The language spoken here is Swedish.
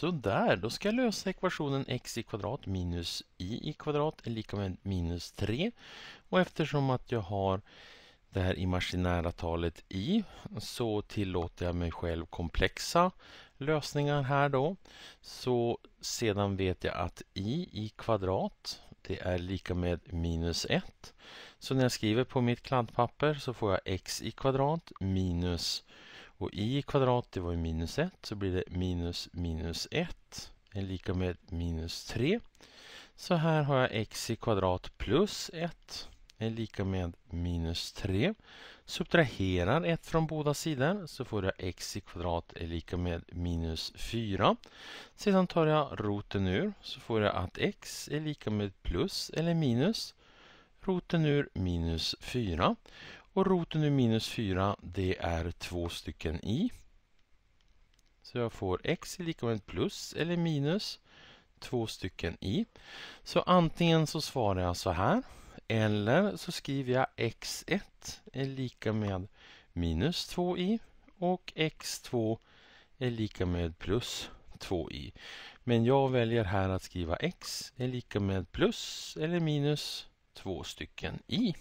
Sådär, då ska jag lösa ekvationen x i kvadrat minus i i kvadrat är lika med minus 3. Och eftersom att jag har det här imaginära talet i så tillåter jag mig själv komplexa lösningar här då. Så sedan vet jag att i i kvadrat det är lika med minus 1. Så när jag skriver på mitt kladdpapper så får jag x i kvadrat minus och i kvadrat det var ju minus 1 så blir det minus minus 1 är lika med minus 3. Så här har jag x i kvadrat plus 1 är lika med minus 3. Subtraherar 1 från båda sidor så får jag x i kvadrat är lika med minus 4. Sedan tar jag roten ur så får jag att x är lika med plus eller minus roten ur minus 4. Och roten ur minus 4 det är två stycken i. Så jag får x är lika med plus eller minus två stycken i. Så antingen så svarar jag så här eller så skriver jag x1 är lika med minus 2i och x2 är lika med plus 2i. Men jag väljer här att skriva x är lika med plus eller minus två stycken i.